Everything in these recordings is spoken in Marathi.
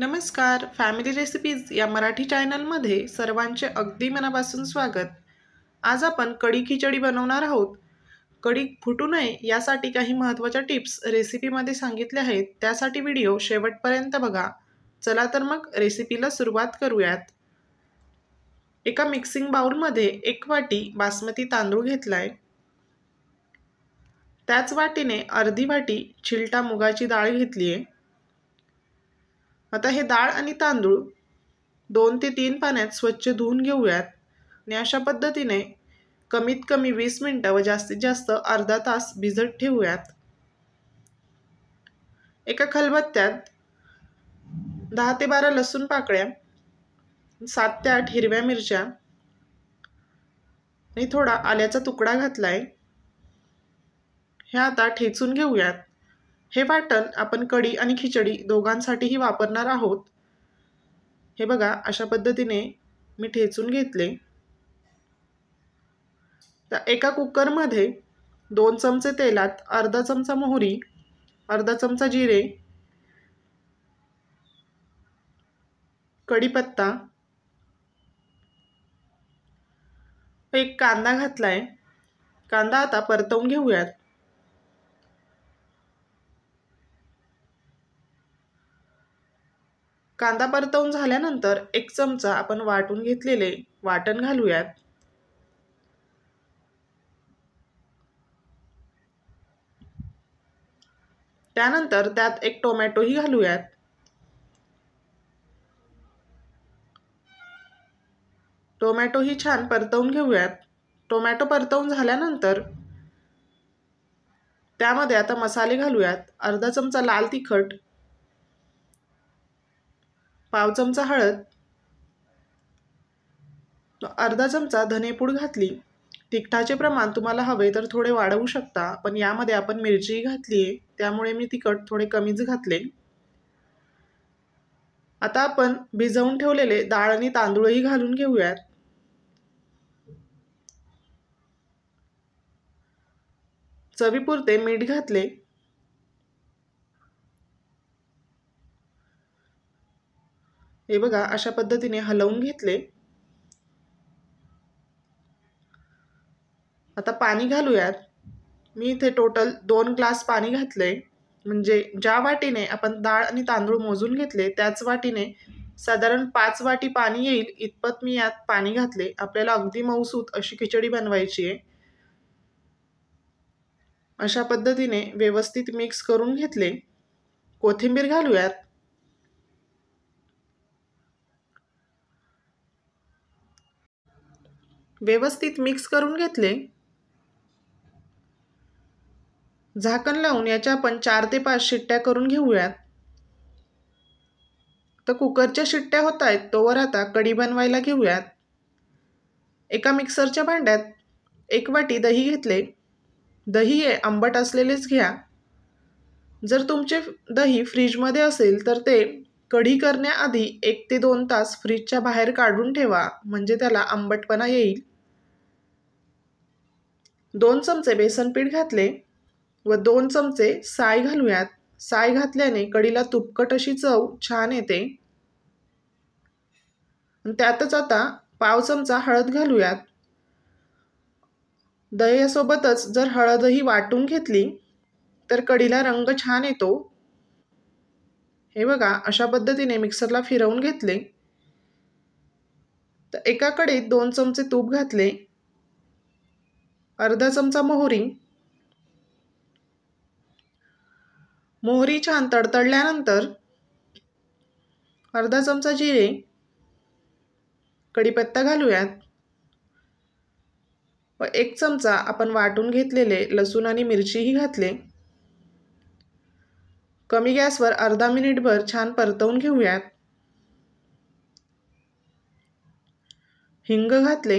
नमस्कार फॅमिली रेसिपीज या मराठी चॅनलमध्ये सर्वांचे अगदी मनापासून स्वागत आज आपण कडी खिचडी बनवणार आहोत कडी फुटू नये यासाठी काही महत्त्वाच्या टिप्स रेसिपीमध्ये सांगितल्या आहेत त्यासाठी व्हिडिओ शेवटपर्यंत बघा चला तर मग रेसिपीला सुरुवात करूयात एका मिक्सिंग बाऊलमध्ये एक वाटी बासमती तांदूळ घेतला आहे त्याच वाटीने अर्धी वाटी छिलटा मुगाची डाळ घेतली आहे आता हे डाळ आणि तांदूळ दोन ते तीन पाण्यात स्वच्छ धुवून घेऊयात आणि अशा पद्धतीने कमीत कमी वीस मिनटं व जास्तीत जास्त अर्धा तास भिजत ठेवूयात एका खलबत्त्यात दहा ते बारा लसूण पाकळ्या सात ते आठ हिरव्या मिरच्या आणि थोडा आल्याचा तुकडा घातला आहे ह्या आता ठेचून घेऊयात हे वाटण आपण कढी आणि खिचडी दोघांसाठीही वापरणार आहोत हे बघा अशा पद्धतीने मी ठेचून घेतले तर एका कुकरमध्ये दोन चमचे तेलात अर्धा चमचा मोहरी अर्धा चमचा जिरे कढीपत्ता एक कांदा घातला आहे कांदा आता परतवून घेऊयात कांदा परतवून झाल्यानंतर एक चमचा आपण वाटून घेतलेले वाटण घालूयात त्यानंतर त्यात एक टोमॅटोही घालूयात टोमॅटोही छान परतवून घेऊयात टोमॅटो परतवून झाल्यानंतर त्यामध्ये आता मसाले घालूयात अर्धा चमचा लाल तिखट पाव चमचा हळद अर्धा चमचा धनेपूड घातली तिखटाचे प्रमाण तुम्हाला हवे तर थोडे वाढवू शकता पण यामध्ये आपण मिरची घातली आहे त्यामुळे मी तिखट थोडे कमीच घातले आता आपण भिजवून ठेवलेले डाळ आणि तांदूळही घालून घेऊयात चवीपुरते मीठ घातले हे बघा अशा पद्धतीने हलवून घेतले आता पाणी घालूयात मी इथे टोटल दोन ग्लास पाणी घातले म्हणजे ज्या वाटीने आपण डाळ आणि तांदूळ मोजून घेतले त्याच वाटीने साधारण पाच वाटी पाणी येईल इतपत मी यात पाणी घातले आपल्याला अगदी मऊसूत अशी खिचडी बनवायची आहे अशा पद्धतीने व्यवस्थित मिक्स करून घेतले कोथिंबीर घालूयात व्यवस्थित मिक्स करून घेतले झाकण लावून याच्या आपण चार ते पाच शिट्ट्या करून घेऊयात तर कुकरच्या शिट्ट्या होत आहेत तोवर आता कढी बनवायला घेऊयात एका मिक्सरच्या भांड्यात एक वाटी दही घेतले दही हे आंबट असलेलेच घ्या जर तुमचे दही फ्रीजमध्ये असेल तर ते कढी करण्याआधी एक ते दोन तास फ्रीजच्या बाहेर काढून ठेवा म्हणजे त्याला आंबटपणा येईल दोन चमचे बेसन पीठ घातले व दोन चमचे साय घालूयात साय घातल्याने कढीला तुपकट अशी चव छान येते त्यातच आता पाव चमचा हळद घालूयात दह्यासोबतच जर हळदही वाटून घेतली तर कढीला रंग छान येतो हे बघा अशा पद्धतीने मिक्सरला फिरवून घेतले तर एकाकडे दोन चमचे तूप घातले अर्धा चमचा मोहरी मोहरी छान तडतडल्यानंतर अर्धा चमचा जिरे कढीपत्ता घालूयात व एक चमचा आपण वाटून घेतलेले लसूण आणि मिरचीही घातले कमी गॅसवर अर्धा मिनिटभर छान परतवून घेऊयात हिंग घातले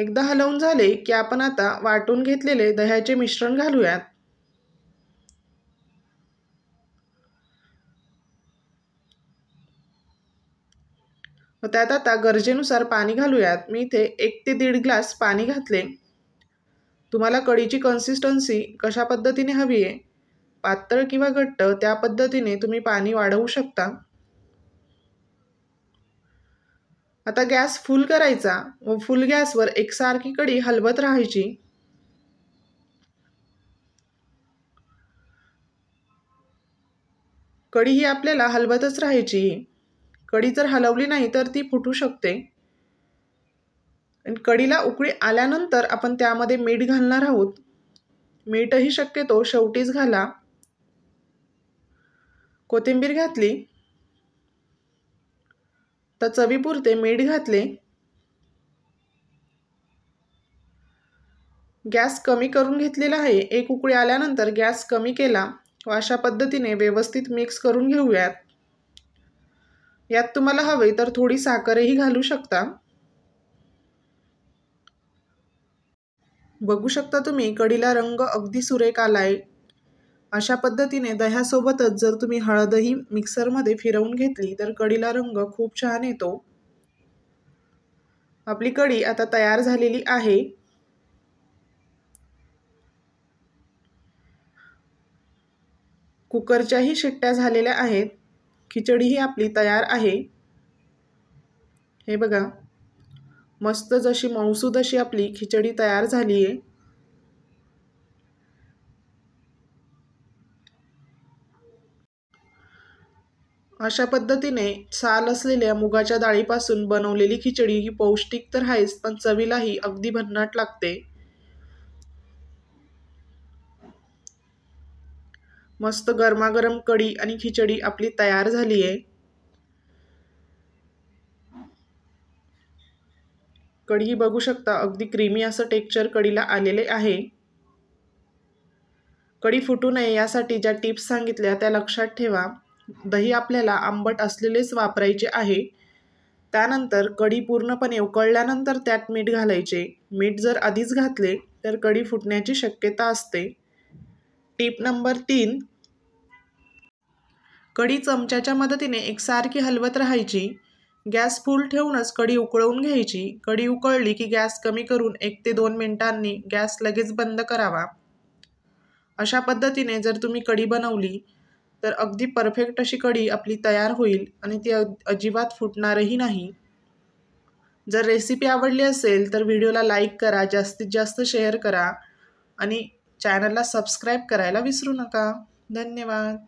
एकदा हलवून झाले की आपण आता वाटून घेतलेले दह्याचे मिश्रण घालूयात त्यात आता गरजेनुसार पाणी घालूयात मी इथे एक ते दीड ग्लास पाणी घातले तुम्हाला कड़ीची कन्सिस्टन्सी कशा पद्धतीने हवी आहे पातळ किंवा घट्ट त्या पद्धतीने तुम्ही पाणी वाढवू शकता आता गॅस फुल करायचा व फुल गॅसवर एकसारखी कढी हलवत राहायची कढी ही आपल्याला हलवतच राहायची कढी जर हलवली नाही तर ती फुटू शकते आणि कढीला उकळी आल्यानंतर आपण त्यामध्ये मीठ घालणार आहोत मीठही शक्यतो शेवटीच घाला कोथिंबीर घातली तर चवीपुरते मीठ घातले गॅस कमी करून घेतलेला आहे एक उकळी आल्यानंतर गॅस कमी केला व अशा पद्धतीने व्यवस्थित मिक्स करून घेऊयात यात तुम्हाला हवे तर थोडी साखरही घालू शकता बघू शकता तुम्ही कडीला रंग अगदी सुरेख आलाय अशा पद्धतीने दह्यासोबतच जर तुम्ही हळदही मिक्सरमध्ये फिरवून घेतली तर कडीला रंग खूप छान येतो आपली कढी आता तयार झालेली आहे कुकरच्याही शिट्ट्या झालेल्या आहेत खिचडीही आपली तयार आहे हे बघा मस्त जशी मांसूद अशी आपली खिचडी तयार झाली आहे अशा पद्धतीने साल असलेल्या मुगाच्या डाळीपासून बनवलेली खिचडी ही पौष्टिक तर आहेच पण चवीलाही अगदी भन्नाट लागते मस्त गरमागरम कढी आणि खिचडी आपली तयार झाली आहे कढी बघू शकता अगदी क्रीमी असं टेक्चर कढीला आलेले आहे कढी फुटू नये यासाठी ज्या टिप्स सांगितल्या त्या लक्षात ठेवा दही आपल्याला आंबट असलेलेच वापरायचे आहे त्यानंतर कढी पूर्णपणे उकळल्यानंतर त्यात मीठ घालायचे मीठ जर आधीच घातले तर कढी फुटण्याची शक्यता असते टीप नंबर तीन कढी चमच्याच्या मदतीने एकसारखी हलवत राहायची गॅस फुल ठेवूनच कढी उकळवून घ्यायची कढी उकळली की गॅस कमी करून एक ते दोन मिनिटांनी गॅस लगेच बंद करावा अशा पद्धतीने जर तुम्ही कढी बनवली तर अगदी परफेक्ट अशी कढी आपली तयार होईल आणि ती अजिबात फुटणारही नाही जर रेसिपी आवडली असेल तर व्हिडिओला लाईक करा जास्तीत जास्त शेअर करा आणि चॅनलला सबस्क्राईब करायला विसरू नका धन्यवाद